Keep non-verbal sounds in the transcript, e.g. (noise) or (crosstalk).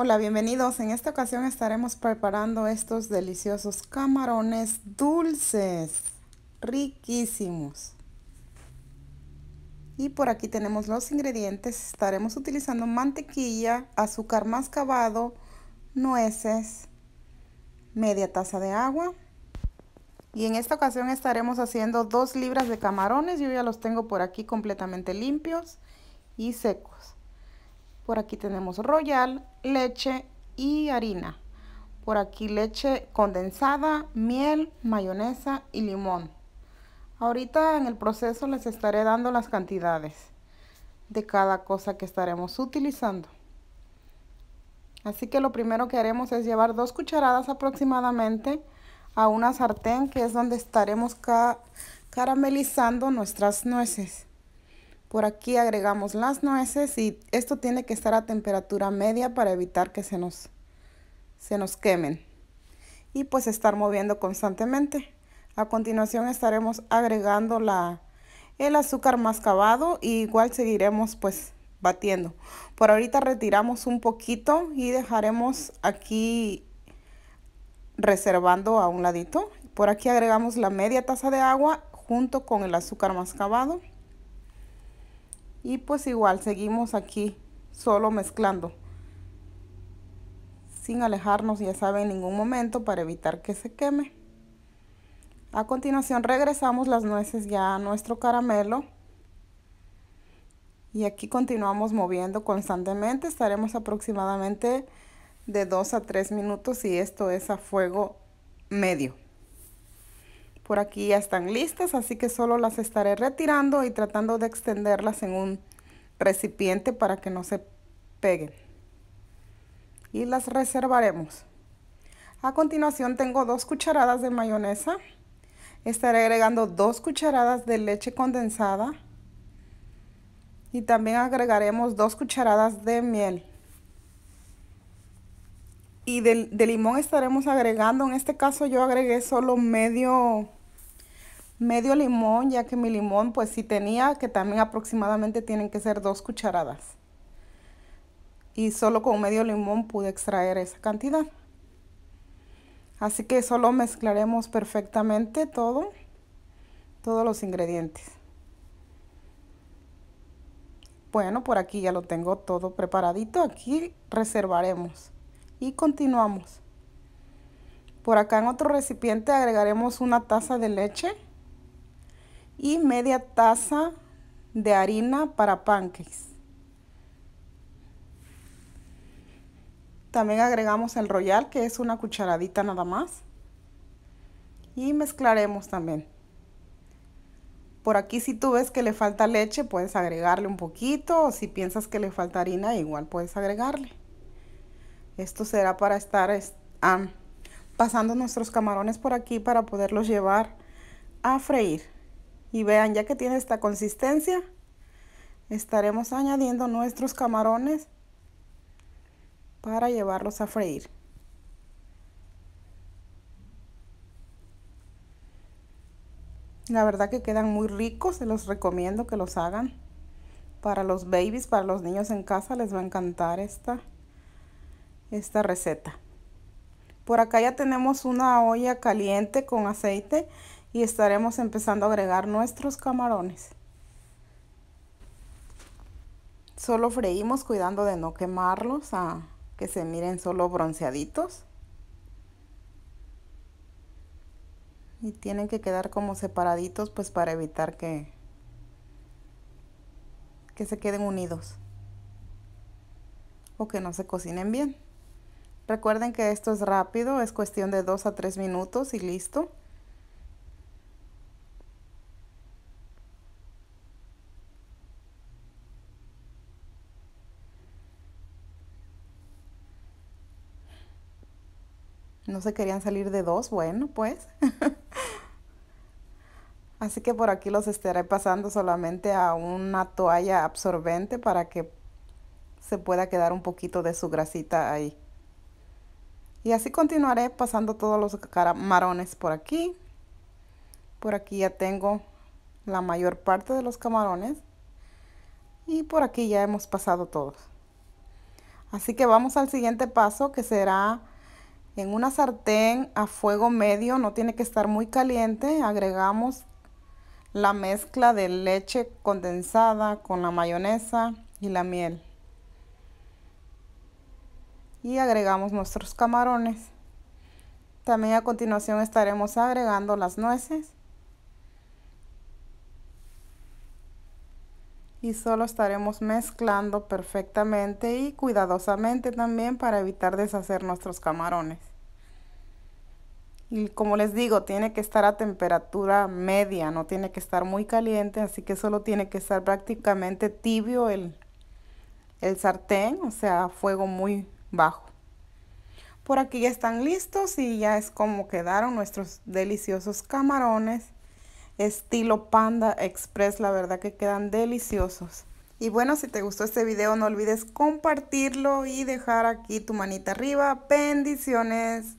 Hola, bienvenidos. En esta ocasión estaremos preparando estos deliciosos camarones dulces, riquísimos. Y por aquí tenemos los ingredientes. Estaremos utilizando mantequilla, azúcar mascabado, nueces, media taza de agua. Y en esta ocasión estaremos haciendo dos libras de camarones. Yo ya los tengo por aquí completamente limpios y secos. Por aquí tenemos royal, leche y harina. Por aquí leche condensada, miel, mayonesa y limón. Ahorita en el proceso les estaré dando las cantidades de cada cosa que estaremos utilizando. Así que lo primero que haremos es llevar dos cucharadas aproximadamente a una sartén que es donde estaremos caramelizando nuestras nueces. Por aquí agregamos las nueces y esto tiene que estar a temperatura media para evitar que se nos, se nos quemen. Y pues estar moviendo constantemente. A continuación estaremos agregando la, el azúcar mascabado y igual seguiremos pues batiendo. Por ahorita retiramos un poquito y dejaremos aquí reservando a un ladito. Por aquí agregamos la media taza de agua junto con el azúcar mascabado y pues igual seguimos aquí solo mezclando sin alejarnos ya sabe en ningún momento para evitar que se queme a continuación regresamos las nueces ya a nuestro caramelo y aquí continuamos moviendo constantemente estaremos aproximadamente de 2 a 3 minutos y esto es a fuego medio por aquí ya están listas, así que solo las estaré retirando y tratando de extenderlas en un recipiente para que no se peguen. Y las reservaremos. A continuación tengo dos cucharadas de mayonesa. Estaré agregando dos cucharadas de leche condensada. Y también agregaremos dos cucharadas de miel. Y de, de limón estaremos agregando, en este caso yo agregué solo medio medio limón, ya que mi limón, pues si tenía, que también aproximadamente tienen que ser dos cucharadas. Y solo con medio limón pude extraer esa cantidad. Así que solo mezclaremos perfectamente todo, todos los ingredientes. Bueno, por aquí ya lo tengo todo preparadito. Aquí reservaremos y continuamos. Por acá en otro recipiente agregaremos una taza de leche y media taza de harina para pancakes. También agregamos el royal, que es una cucharadita nada más. Y mezclaremos también. Por aquí si tú ves que le falta leche, puedes agregarle un poquito. O si piensas que le falta harina, igual puedes agregarle. Esto será para estar pasando nuestros camarones por aquí para poderlos llevar a freír. Y vean, ya que tiene esta consistencia, estaremos añadiendo nuestros camarones para llevarlos a freír. La verdad que quedan muy ricos, se los recomiendo que los hagan. Para los babies, para los niños en casa, les va a encantar esta, esta receta. Por acá ya tenemos una olla caliente con aceite y estaremos empezando a agregar nuestros camarones. Solo freímos cuidando de no quemarlos a que se miren solo bronceaditos. Y tienen que quedar como separaditos pues para evitar que, que se queden unidos o que no se cocinen bien. Recuerden que esto es rápido, es cuestión de 2 a 3 minutos y listo. No se querían salir de dos, bueno, pues. (laughs) Así que por aquí los estaré pasando solamente a una toalla absorbente para que se pueda quedar un poquito de su grasita ahí. Y así continuaré pasando todos los camarones por aquí. Por aquí ya tengo la mayor parte de los camarones. Y por aquí ya hemos pasado todos. Así que vamos al siguiente paso que será en una sartén a fuego medio, no tiene que estar muy caliente, agregamos la mezcla de leche condensada con la mayonesa y la miel. Y agregamos nuestros camarones. También a continuación estaremos agregando las nueces y solo estaremos mezclando perfectamente y cuidadosamente también para evitar deshacer nuestros camarones. Y como les digo, tiene que estar a temperatura media, no tiene que estar muy caliente, así que solo tiene que estar prácticamente tibio el, el sartén, o sea, fuego muy bajo. Por aquí ya están listos y ya es como quedaron nuestros deliciosos camarones estilo Panda Express. La verdad que quedan deliciosos. Y bueno, si te gustó este video no olvides compartirlo y dejar aquí tu manita arriba. Bendiciones.